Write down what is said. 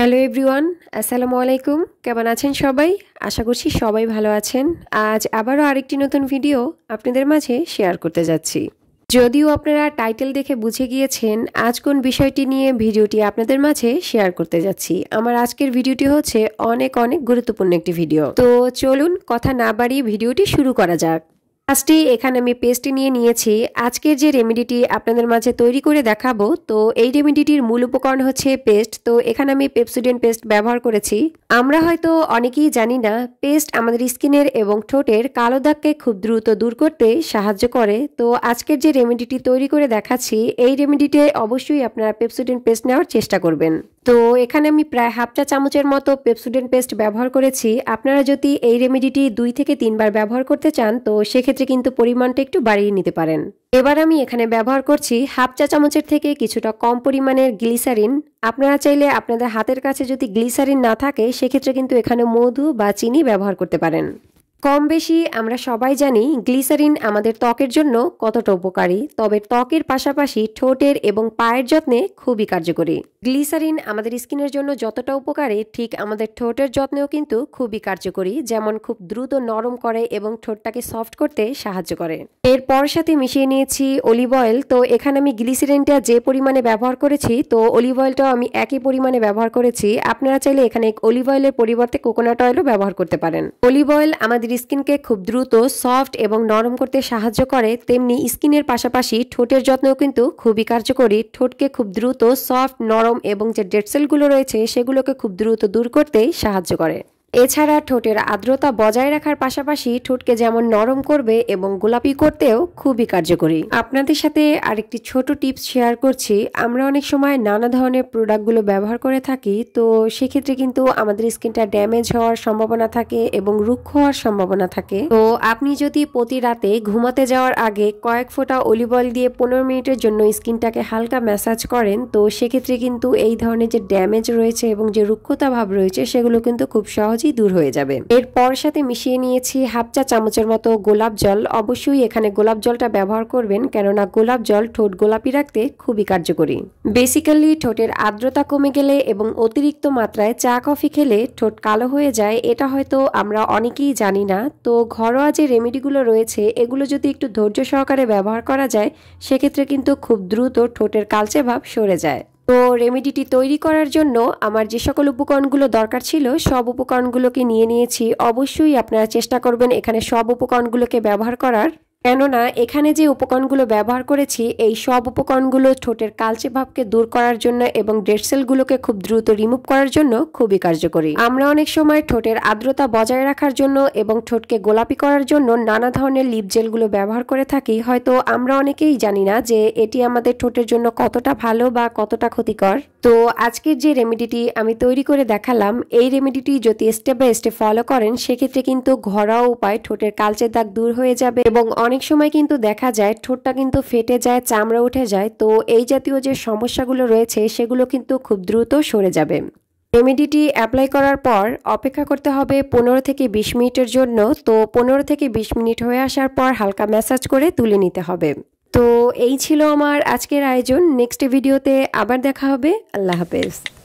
hello everyone আসসালামু আলাইকুম কেমন আছেন সবাই আশা করছি সবাই ভালো আছেন আজ আবারও আরেকটি নতুন ভিডিও আপনাদের মাঝে শেয়ার করতে যাচ্ছি যদিও আপনারা টাইটেল দেখে বুঝে গিয়েছেন আজ কোন বিষয়টি নিয়ে ভিডিওটি আপনাদের মাঝে শেয়ার করতে যাচ্ছি আমার আজকের ভিডিওটি হচ্ছে অনেক অনেক গুরুত্বপূর্ণ একটি ভিডিও তো চলুন কথা না বাড়িয়ে ভিডিওটি শুরু করা যাক আজটি এখানে আমি পেস্টটি নিয়ে নিয়েছি আজকের যে রেমেডিটি আপনাদের মাঝে তৈরি করে দেখাবো তো এই রেমেডিটির মূল উপকরণ হচ্ছে পেস্ট তো এখানে আমি পেপসুডেন্ট পেস্ট ব্যবহার করেছি আমরা হয়তো অনেকেই জানি না পেস্ট আমাদের স্কিনের এবং ঠোঁটের কালো দাগকে খুব দ্রুত দূর করতে সাহায্য করে তো আজকের যে রেমেডিটি তৈরি করে দেখাচ্ছি এই রেমেডিটি অবশ্যই আপনারা পেপসুডেন্ট পেস্ট নেওয়ার চেষ্টা করবেন তো এখানে আমি প্রায় হাফ চা চামচের মতো পেপসুডেন্ট পেস্ট ব্যবহার করেছি আপনারা যদি এই রেমেডিটি দুই থেকে তিনবার ব্যবহার করতে চান তো সেক্ষেত্রে সেক্ষেত্রে কিন্তু পরিমাণটা একটু বাড়িয়ে নিতে পারেন এবার আমি এখানে ব্যবহার করছি হাফ চা চামচের থেকে কিছুটা কম পরিমাণের গ্লিসারিন আপনারা চাইলে আপনাদের হাতের কাছে যদি গ্লিসারিন না থাকে সেক্ষেত্রে কিন্তু এখানে মধু বা চিনি ব্যবহার করতে পারেন কম বেশি আমরা সবাই জানি গ্লিসারিন আমাদের ত্বকের জন্য কতটা উপকারী তবে ত্বকের পাশাপাশি ঠোঁটের এবং পায়ের যত্নে খুবই কার্যকরী গ্লিসারিন আমাদের স্কিনের জন্য যতটা উপকারী ঠিক আমাদের ঠোঁটের যত্নেও কিন্তু খুবই কার্যকরী যেমন খুব দ্রুত নরম করে এবং ঠোঁটটাকে সফট করতে সাহায্য করে এরপর সাথে মিশিয়ে নিয়েছি অলিভ অয়েল তো এখানে আমি গ্লিসারিনটা যে পরিমাণে ব্যবহার করেছি তো অলিভ অয়েলটাও আমি একই পরিমাণে ব্যবহার করেছি আপনারা চাইলে এখানে অলিভ অয়েলের পরিবর্তে কোকোনাট অয়েলও ব্যবহার করতে পারেন অলিভ অয়েল আমাদের আমাদের স্কিনকে খুব দ্রুত সফট এবং নরম করতে সাহায্য করে তেমনি স্কিনের পাশাপাশি ঠোঁটের যত্নও কিন্তু খুবই কার্যকরী ঠোঁটকে খুব দ্রুত সফট নরম এবং যে ডেটসেলগুলো রয়েছে সেগুলোকে খুব দ্রুত দূর করতে সাহায্য করে এছাড়া ঠোঁটের আর্দ্রতা বজায় রাখার পাশাপাশি ঠোঁটকে যেমন নরম করবে এবং গোলাপি করতেও খুবই কার্যকরী আপনাদের সাথে আরেকটি ছোট টিপস শেয়ার করছি আমরা অনেক সময় নানা ধরনের প্রোডাক্টগুলো ব্যবহার করে থাকি তো সেক্ষেত্রে কিন্তু আমাদের স্কিনটা ড্যামেজ হওয়ার সম্ভাবনা থাকে এবং রুক্ষ হওয়ার সম্ভাবনা থাকে তো আপনি যদি প্রতি রাতে ঘুমাতে যাওয়ার আগে কয়েক ফোঁটা অলিভ অয়েল দিয়ে পনেরো মিনিটের জন্য স্কিনটাকে হালকা ম্যাসাজ করেন তো সেক্ষেত্রে কিন্তু এই ধরনের যে ড্যামেজ রয়েছে এবং যে রুক্ষতা ভাব রয়েছে সেগুলো কিন্তু খুব সহজ সহজেই দূর হয়ে যাবে এরপর সাথে মিশিয়ে নিয়েছি হাফ চা চামচের মতো গোলাপ জল অবশ্যই এখানে গোলাপ জলটা ব্যবহার করবেন কেননা গোলাপ জল ঠোঁট গোলাপি রাখতে খুবই কার্যকরী বেসিক্যালি ঠোঁটের আর্দ্রতা কমে গেলে এবং অতিরিক্ত মাত্রায় চা কফি খেলে ঠোঁট কালো হয়ে যায় এটা হয়তো আমরা অনেকেই জানি না তো ঘরোয়া যে রেমেডিগুলো রয়েছে এগুলো যদি একটু ধৈর্য সহকারে ব্যবহার করা যায় সেক্ষেত্রে কিন্তু খুব দ্রুত ঠোঁটের কালচে ভাব সরে যায় তো রেমেডিটি তৈরি করার জন্য আমার যে সকল উপকরণগুলো দরকার ছিল সব উপকরণগুলোকে নিয়ে নিয়েছি অবশ্যই আপনারা চেষ্টা করবেন এখানে সব উপকরণগুলোকে ব্যবহার করার কেননা এখানে যে উপকরণগুলো ব্যবহার করেছি এই সব উপকরণগুলো ঠোঁটের কালচে ভাবকে দূর করার জন্য এবং ডেড সেলগুলোকে খুব দ্রুত রিমুভ করার জন্য খুবই কার্যকরী আমরা অনেক সময় ঠোঁটের আর্দ্রতা বজায় রাখার জন্য এবং ঠোঁটকে গোলাপি করার জন্য নানা ধরনের লিপ জেলগুলো ব্যবহার করে থাকি হয়তো আমরা অনেকেই জানি না যে এটি আমাদের ঠোঁটের জন্য কতটা ভালো বা কতটা ক্ষতিকর তো আজকের যে রেমেডিটি আমি তৈরি করে দেখালাম এই রেমেডিটি যদি স্টেপ বাই স্টেপ ফলো করেন সেক্ষেত্রে কিন্তু ঘরোয়া উপায় ঠোঁটের কালচের দাগ দূর হয়ে যাবে এবং অনেক সময় কিন্তু দেখা যায় ঠোঁটটা কিন্তু ফেটে যায় চামড়া উঠে যায় তো এই জাতীয় যে সমস্যাগুলো রয়েছে সেগুলো কিন্তু খুব দ্রুত সরে যাবে রেমেডিটি অ্যাপ্লাই করার পর অপেক্ষা করতে হবে পনেরো থেকে বিশ মিনিটের জন্য তো পনেরো থেকে বিশ মিনিট হয়ে আসার পর হালকা ম্যাসাজ করে তুলে নিতে হবে তো এই ছিল আমার আজকের আয়োজন নেক্সট ভিডিওতে আবার দেখা হবে আল্লাহ হাফেজ